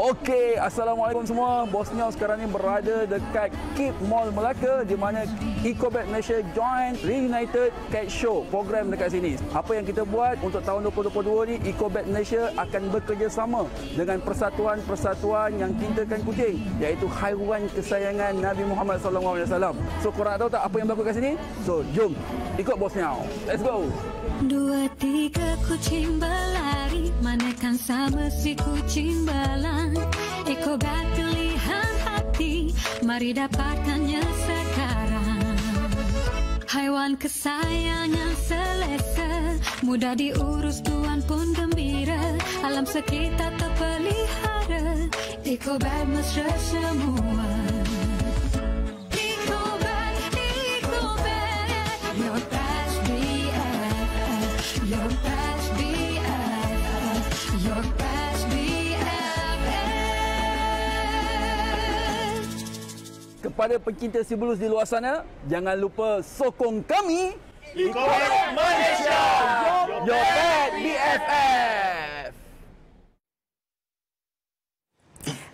Okey, Assalamualaikum semua. Bosnia sekarang ni berada dekat Keep Mall Melaka di mana Ecobet Malaysia join Reunited Cat Show program dekat sini. Apa yang kita buat untuk tahun 2022 ni, Ecobet Malaysia akan bekerjasama dengan persatuan-persatuan yang cintakan kucing iaitu haiwan kesayangan Nabi Muhammad SAW. So, korang tahu tak apa yang berlaku kat sini? So, jom ikut Bosnia. Let's go! Dua tiga kucing berlari Manakan sama si kucing balang Eko gak hati, mari dapatkannya sekarang. Haiwan kesayangan selesa, mudah diurus tuan pun gembira. Alam sekitar terpelihara, Eko bad mesra semua. kepada pencinta si bulus di luar sana, jangan lupa sokong kami. Ikut Malaysia, your bet BFF.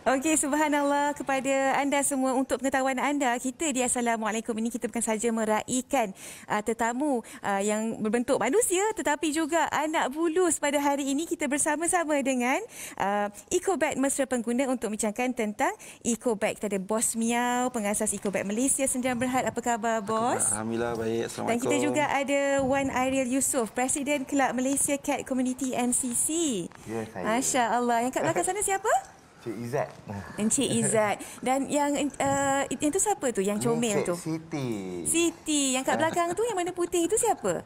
Okey, subhanallah kepada anda semua untuk pengetahuan anda. Kita di Assalamualaikum ini kita bukan saja meraihkan uh, tetamu uh, yang berbentuk manusia tetapi juga anak bulus pada hari ini kita bersama-sama dengan uh, EcoBag Mesra Pengguna untuk bincangkan tentang EcoBag. Kita ada Bos Miau, pengasas EcoBag Malaysia Sendirian Berhad. Apa khabar Bos? Alhamdulillah, baik. Assalamualaikum. Dan kita juga ada Wan Ariel Yusof, Presiden Kelab Malaysia Cat Community NCC. Ya, saya. Masya Allah. Yang kat belakang sana siapa? Encik Izzat. Encik Izzat. Dan yang uh, yang tu siapa tu? Yang comel Encik tu? Encik Siti. Siti. Yang kat belakang tu yang mana putih itu siapa?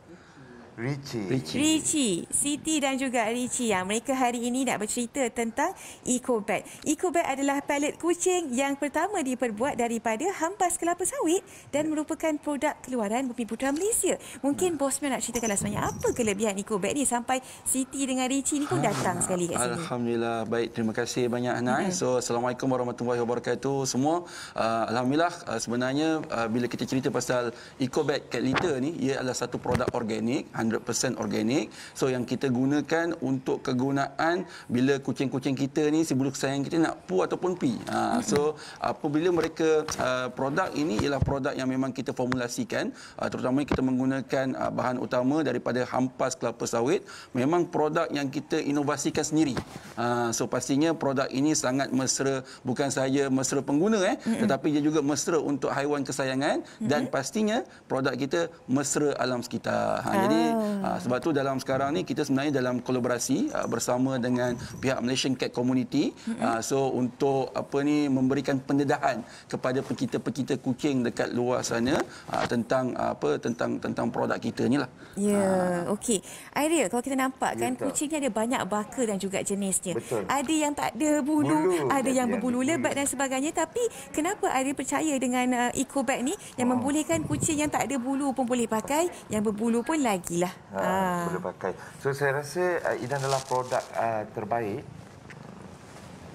Richie. Richie. Richie, Siti dan juga Richie yang mereka hari ini nak bercerita tentang EcoBag. EcoBag adalah palet kucing yang pertama diperbuat daripada hampas kelapa sawit dan merupakan produk keluaran Bumi Putra Malaysia. Mungkin Bos Bosman nak ceritakanlah sebenarnya apa kelebihan EcoBag ni sampai Siti dengan Richie ni pun ah, datang ha, sekali kat sini. Alhamdulillah. Baik, terima kasih banyak Nai. Hmm. So, Assalamualaikum warahmatullahi wabarakatuh semua. Uh, Alhamdulillah uh, sebenarnya uh, bila kita cerita pasal EcoBag Cat Litter ni, ia adalah satu produk organik, 100% organik. So yang kita gunakan untuk kegunaan bila kucing-kucing kita ni si bulu kesayangan kita nak pu ataupun pi. Ha, so apabila mereka uh, produk ini ialah produk yang memang kita formulasikan uh, terutamanya kita menggunakan uh, bahan utama daripada hampas kelapa sawit memang produk yang kita inovasikan sendiri. Uh, so pastinya produk ini sangat mesra bukan sahaja mesra pengguna eh mm-hmm. tetapi dia juga mesra untuk haiwan kesayangan mm-hmm. dan pastinya produk kita mesra alam sekitar. Ha, oh. jadi ah, Uh, sebab tu dalam sekarang ni kita sebenarnya dalam kolaborasi uh, bersama dengan pihak Malaysian Cat Community. Uh, so untuk apa ni memberikan pendedahan kepada pekita-pekita kucing dekat luar sana uh, tentang uh, apa tentang tentang produk kita ni lah. Ya, yeah, uh. okey. Ariel, kalau kita nampak kan yeah, ya, kucing ni ada banyak baka dan juga jenisnya. Betul. Ada yang tak ada bulu, bulu ada yang ya, ya. berbulu lebat hmm. dan sebagainya. Tapi kenapa Ariel percaya dengan uh, eco ni yang oh. membolehkan kucing yang tak ada bulu pun boleh pakai, yang berbulu pun lagi lah. Ha, ha. Boleh ah. pakai. So saya rasa uh, ini adalah produk uh, terbaik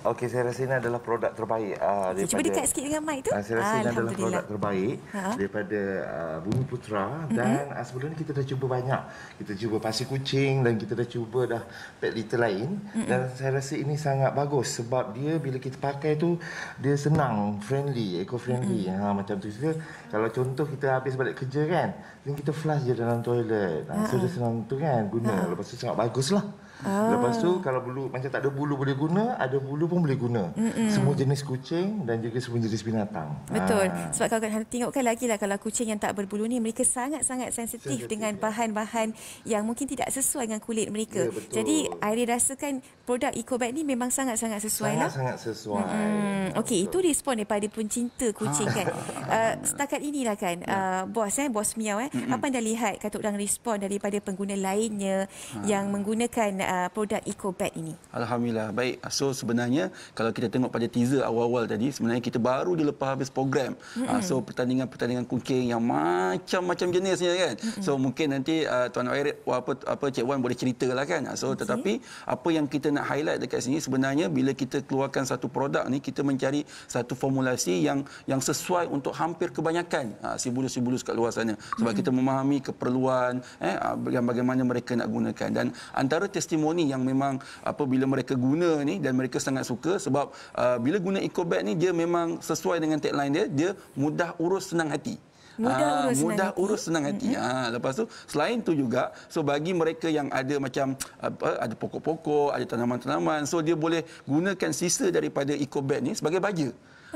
Okey, saya rasa ini adalah produk terbaik. Uh, ah, okay, daripada, cuba dekat sikit dengan mic tu. Uh, saya rasa ini adalah produk terbaik ha? daripada uh, Bumi Putra. Mm-hmm. Dan uh, sebelum ini kita dah cuba banyak. Kita cuba pasi kucing dan kita dah cuba dah pet litter lain. Mm-hmm. Dan saya rasa ini sangat bagus sebab dia bila kita pakai itu dia senang, friendly, eco-friendly. Mm-hmm. Ha, macam tu. Kita, kalau contoh kita habis balik kerja kan, kita flush je dalam toilet. Ha, so, dia senang tu kan guna. Ha. Lepas tu sangat bagus lah. Ah. Lepas tu kalau bulu macam tak ada bulu boleh guna, ada bulu pun boleh guna. Mm-mm. Semua jenis kucing dan juga semua jenis binatang. Betul. Ah. Sebab kalau kita tengokkan lagi lah kalau kucing yang tak berbulu ni mereka sangat-sangat sensitif, sensitif dengan ya. bahan-bahan yang mungkin tidak sesuai dengan kulit mereka. Ya, Jadi Airi rasakan produk EcoBag ni memang sangat-sangat sesuai lah. Sangat-sangat sesuai. Mm-hmm. Okey, itu respon daripada pencinta kucing kan. Uh, setakat inilah kan uh, bos eh bos Miau eh Mm-mm. apa anda lihat katuk dan respon daripada pengguna lainnya ha. yang menggunakan uh, produk eco bag ini? Alhamdulillah. Baik. So sebenarnya kalau kita tengok pada teaser awal-awal tadi, sebenarnya kita baru lepas habis program. Mm-hmm. Uh, so pertandingan-pertandingan cooking yang macam-macam jenisnya kan. Mm-hmm. So mungkin nanti uh, Tuan Wairid apa apa Cik Wan boleh ceritalah kan. Ah, so okay. tetapi apa yang kita nak highlight dekat sini sebenarnya bila kita keluarkan satu produk ni kita mencari satu formulasi yang yang sesuai untuk hampir kebanyakan uh, si bulus-bulus kat luar sana sebab mm-hmm. kita memahami keperluan eh bagaimana mereka nak gunakan dan antara testimoni testimoni yang memang apa bila mereka guna ni dan mereka sangat suka sebab uh, bila guna ecobag ni dia memang sesuai dengan tagline dia dia mudah urus senang hati mudah ah, urus, mudah senang, urus hati. senang hati ha, lepas tu selain tu juga so bagi mereka yang ada macam apa, ada pokok-pokok ada tanaman-tanaman so dia boleh gunakan sisa daripada ecobag ni sebagai baja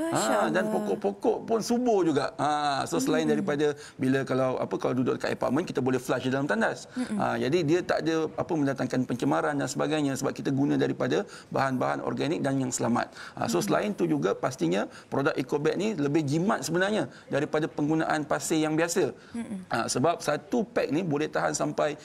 Ha, dan pokok-pokok pun subur juga. Ha, so selain hmm. daripada bila kalau apa kalau duduk dekat apartmen kita boleh flush dalam tandas. Hmm. Ha, jadi dia tak ada apa mendatangkan pencemaran dan sebagainya sebab kita guna daripada bahan-bahan organik dan yang selamat. Ha, so hmm. selain tu juga pastinya produk EcoBag ni lebih jimat sebenarnya daripada penggunaan pasir yang biasa. Hmm. Ha, sebab satu pack ni boleh tahan sampai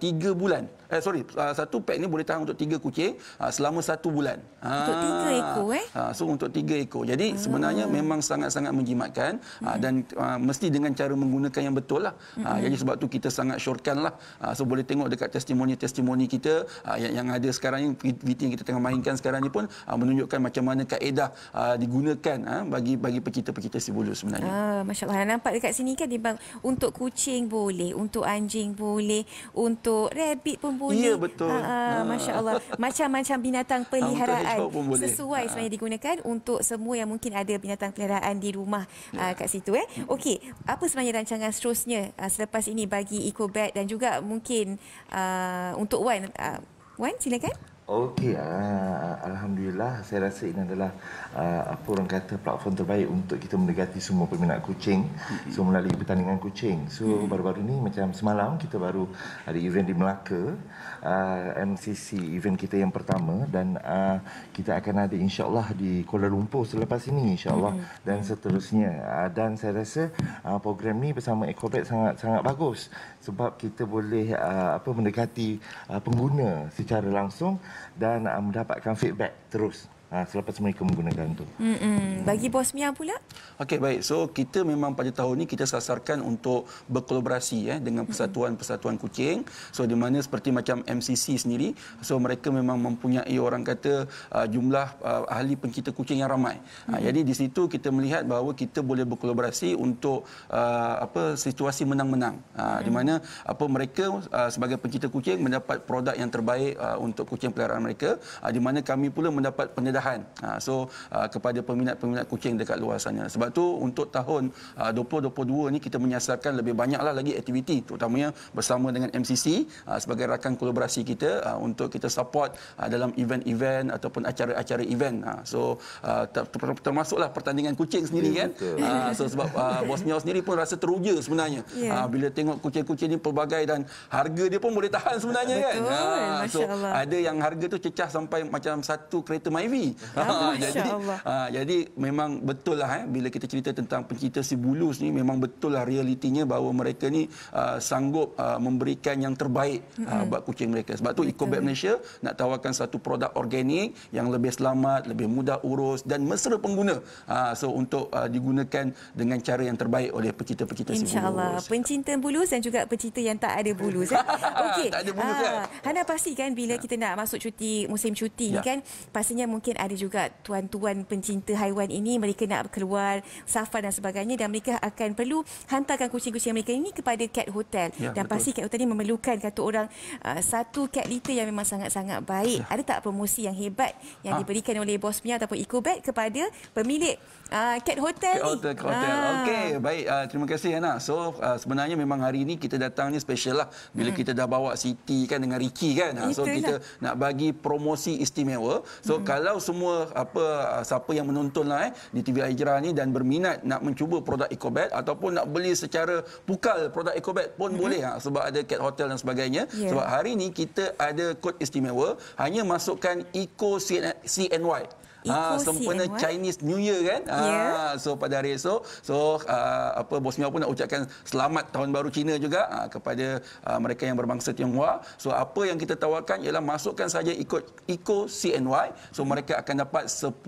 tiga uh, bulan. Eh sorry, uh, satu pack ni boleh tahan untuk tiga kucing uh, selama satu bulan. Ha, untuk tiga ekor eh? Ha, so untuk tiga ekor. Jadi baik. Sebenarnya ah. memang sangat-sangat menjimatkan ah, hmm. aa, dan aa, ah, mesti dengan cara menggunakan yang betul lah. Hmm. Aa, jadi sebab tu kita sangat syorkan lah. Aa, so boleh tengok dekat testimoni-testimoni kita aa, yang, yang ada sekarang ni, video yang kita tengah mainkan sekarang ni pun aa, menunjukkan macam mana kaedah aa, digunakan aa, bagi bagi pecinta-pecinta si bulu sebenarnya. Ah, Masya Allah, nampak dekat sini kan dia bang, untuk kucing boleh, untuk anjing boleh, untuk rabbit pun boleh. Ya, betul. Aa, Masya Allah, macam-macam binatang peliharaan sesuai sebenarnya digunakan untuk semua yang mungkin ada binatang peliharaan di rumah ya. uh, kat situ eh. Ya. Okey, apa sebenarnya rancangan seterusnya ah, selepas ini bagi EcoBet dan juga mungkin uh, untuk Wan uh, Wan silakan. Okey, uh, alhamdulillah saya rasa ini adalah uh, apa orang kata platform terbaik untuk kita mendekati semua peminat kucing mm-hmm. so melalui pertandingan kucing. So mm baru-baru ini macam semalam kita baru ada event di Melaka, uh, MCC event kita yang pertama dan uh, kita akan ada insya-Allah di Kuala Lumpur selepas ini insya-Allah mm dan seterusnya. Uh, dan saya rasa uh, program ni bersama Ecobet sangat sangat bagus sebab kita boleh uh, apa mendekati uh, pengguna secara langsung dan ah, mendapatkan feedback terus Ha, selepas mereka menggunakan itu. Mm-mm. Bagi Bosnia pula? Okey, baik. So kita memang pada tahun ini kita sasarkan untuk berkolaborasi eh, dengan persatuan-persatuan kucing. So di mana seperti macam MCC sendiri, so mereka memang mempunyai orang kata uh, jumlah uh, ahli pencinta kucing yang ramai. mm Ha, jadi di situ kita melihat bahawa kita boleh berkolaborasi untuk uh, apa situasi menang-menang. Uh, mm Di mana apa mereka uh, sebagai pencinta kucing mendapat produk yang terbaik uh, untuk kucing peliharaan mereka. Uh, di mana kami pula mendapat pendedahan penggeledahan. Ha, so uh, kepada peminat-peminat kucing dekat luar sana. Sebab tu untuk tahun uh, 2022 ni kita menyasarkan lebih banyaklah lagi aktiviti terutamanya bersama dengan MCC uh, sebagai rakan kolaborasi kita uh, untuk kita support uh, dalam event-event ataupun acara-acara event. Uh, so uh, ter- termasuklah pertandingan kucing sendiri yeah, kan. Uh, so sebab uh, bos Miao sendiri pun rasa teruja sebenarnya. Yeah. Ha, uh, bila tengok kucing-kucing ni pelbagai dan harga dia pun boleh tahan sebenarnya kan. uh, so ada yang harga tu cecah sampai macam satu kereta Myvi. Ah, ah, jadi, ha, jadi memang betul lah eh, bila kita cerita tentang pencinta si Bulus ni memang betul lah realitinya bahawa mereka ni uh, sanggup uh, memberikan yang terbaik uh, buat kucing mereka. Sebab tu Ecobet Malaysia nak tawarkan satu produk organik yang lebih selamat, lebih mudah urus dan mesra pengguna. Uh, so untuk uh, digunakan dengan cara yang terbaik oleh pencinta-pencinta si Bulus. InsyaAllah. Pencinta Bulus dan juga pencinta yang tak ada Bulus. Eh? Okay. tak ada Bulus ha, kan? Hana pastikan bila ya. kita nak masuk cuti musim cuti ya. kan pastinya mungkin mungkin ada juga tuan-tuan pencinta haiwan ini mereka nak keluar safar dan sebagainya dan mereka akan perlu hantarkan kucing-kucing mereka ini kepada cat hotel ya, dan betul. pasti cat hotel ini memerlukan kata orang uh, satu cat litter yang memang sangat-sangat baik ya. ada tak promosi yang hebat yang ha. diberikan oleh bos punya ataupun ecobet kepada pemilik uh, cat hotel cat hotel, hotel. Ha. okey baik uh, terima kasih Ana so uh, sebenarnya memang hari ini kita datang ni special lah bila hmm. kita dah bawa Siti kan dengan Ricky kan ha. so Itulah. kita nak bagi promosi istimewa so hmm. kalau semua apa siapa yang menonton lah eh, di TV Hijrah ni dan berminat nak mencuba produk Ecobat ataupun nak beli secara pukal produk Ecobat pun mm-hmm. boleh ha, sebab ada cat hotel dan sebagainya. Yeah. Sebab hari ni kita ada kod istimewa hanya masukkan Eco CNY. Ha, ah, sempena Chinese New Year kan? Ha, yeah. So pada hari esok, so uh, apa Bosnia pun nak ucapkan selamat tahun baru Cina juga uh, kepada uh, mereka yang berbangsa Tionghoa. So apa yang kita tawarkan ialah masukkan saja ikut Eco CNY. So hmm. mereka akan dapat 10%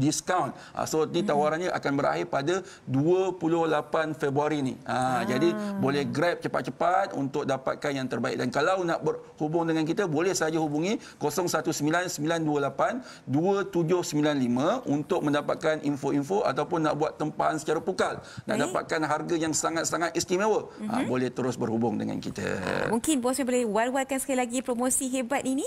discount. Uh, so ni tawarannya hmm. akan berakhir pada 28 Februari ni. Uh, ah. Jadi boleh grab cepat-cepat untuk dapatkan yang terbaik. Dan kalau nak berhubung dengan kita, boleh saja hubungi 019 928 2795 untuk mendapatkan info-info ataupun nak buat tempahan secara pukal nak Baik. dapatkan harga yang sangat-sangat istimewa uh-huh. ha, mhm. boleh terus berhubung dengan kita mungkin bos boleh wal-walkan sekali lagi promosi hebat ini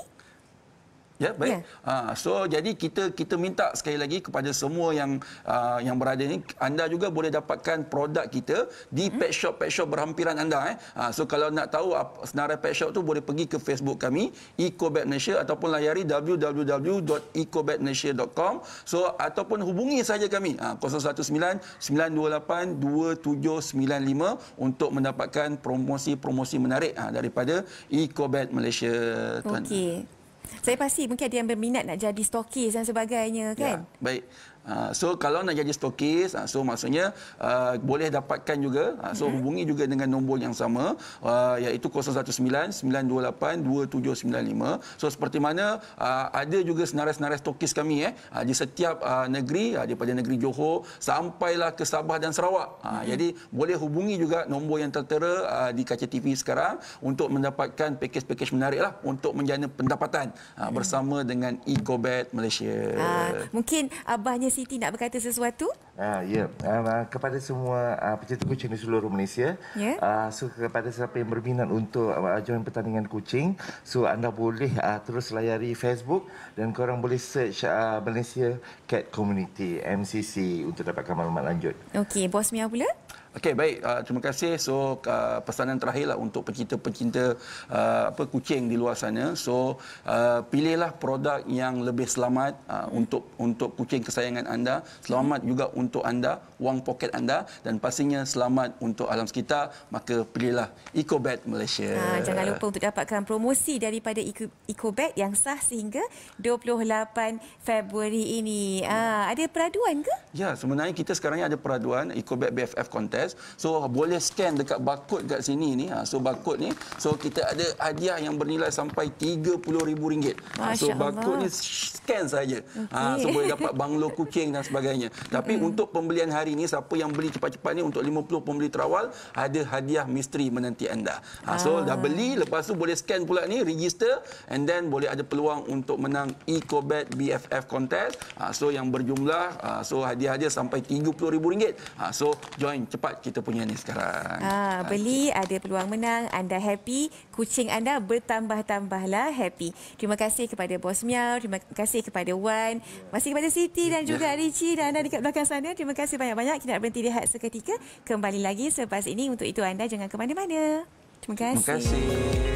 Ya, baik. Yeah. Ya. Uh, so jadi kita kita minta sekali lagi kepada semua yang uh, yang berada ni anda juga boleh dapatkan produk kita di mm. pet shop pet shop berhampiran anda eh. Uh, so kalau nak tahu apa, senarai pet shop tu boleh pergi ke Facebook kami Ecobet Malaysia ataupun layari www.ecobetmalaysia.com. So ataupun hubungi saja kami uh, 019 928 2795 untuk mendapatkan promosi-promosi menarik uh, daripada Ecobet Malaysia. Okey. Saya pasti mungkin ada yang berminat nak jadi stokis dan sebagainya ya, kan. Ya, baik. Ah, so kalau nak jadi stokis, ah, so maksudnya uh, boleh dapatkan juga. So mm-hmm. hubungi juga dengan nombor yang sama uh, iaitu 019-928-2795. So seperti mana uh, ada juga senarai-senarai stokis kami eh, di setiap uh, negeri, uh, daripada negeri Johor sampailah ke Sabah dan Sarawak. Uh, mm-hmm. Jadi boleh hubungi juga nombor yang tertera uh, di kaca TV sekarang untuk mendapatkan pakej-pakej menarik lah untuk menjana pendapatan uh, mm-hmm. bersama dengan Ecobet Malaysia. Uh, mungkin abahnya Siti nak berkata sesuatu? Ah, ya, yeah. uh, ah, kepada semua uh, ah, pencinta kucing di seluruh Malaysia. Yeah. Ya. Uh, so kepada siapa yang berminat untuk uh, join pertandingan kucing, so anda boleh uh, terus layari Facebook dan korang boleh search uh, Malaysia Cat Community MCC untuk dapatkan maklumat lanjut. Okey, bos Mia pula? Okey baik uh, terima kasih so uh, pesanan terakhirlah untuk pencinta-pencinta uh, apa kucing di luar sana so uh, pilihlah produk yang lebih selamat uh, hmm. untuk untuk kucing kesayangan anda selamat hmm. juga untuk anda wang poket anda dan pastinya selamat untuk alam sekitar maka pilihlah Ecobet Malaysia. Ha, jangan lupa untuk dapatkan promosi daripada Ecobet yang sah sehingga 28 Februari ini. Ha, ada peraduan ke? Ya sebenarnya kita sekarang ada peraduan Ecobet BFF contest guys. So boleh scan dekat barcode kat sini ni. Ha, so barcode ni. So kita ada hadiah yang bernilai sampai RM30,000. Ha, so barcode ni scan saja. Ha, so boleh dapat banglo kucing dan sebagainya. Tapi mm -hmm. untuk pembelian hari ni, siapa yang beli cepat-cepat ni untuk 50 pembeli terawal, ada hadiah misteri menanti anda. Ha, so ah. dah beli, lepas tu boleh scan pula ni, register and then boleh ada peluang untuk menang EcoBet BFF contest. Ha, so yang berjumlah, ha, so hadiah dia sampai RM30,000. Ha, so join cepat kita punya ni sekarang. Ha, beli ada peluang menang, anda happy, kucing anda bertambah-tambahlah happy. Terima kasih kepada Bos Miao, terima kasih kepada Wan, masih kepada Siti dan ya. juga ya. Ricci dan anda dekat belakang sana. Terima kasih banyak-banyak. Kita nak berhenti lihat seketika. Kembali lagi selepas ini. Untuk itu anda jangan ke mana-mana. Terima kasih. Terima kasih.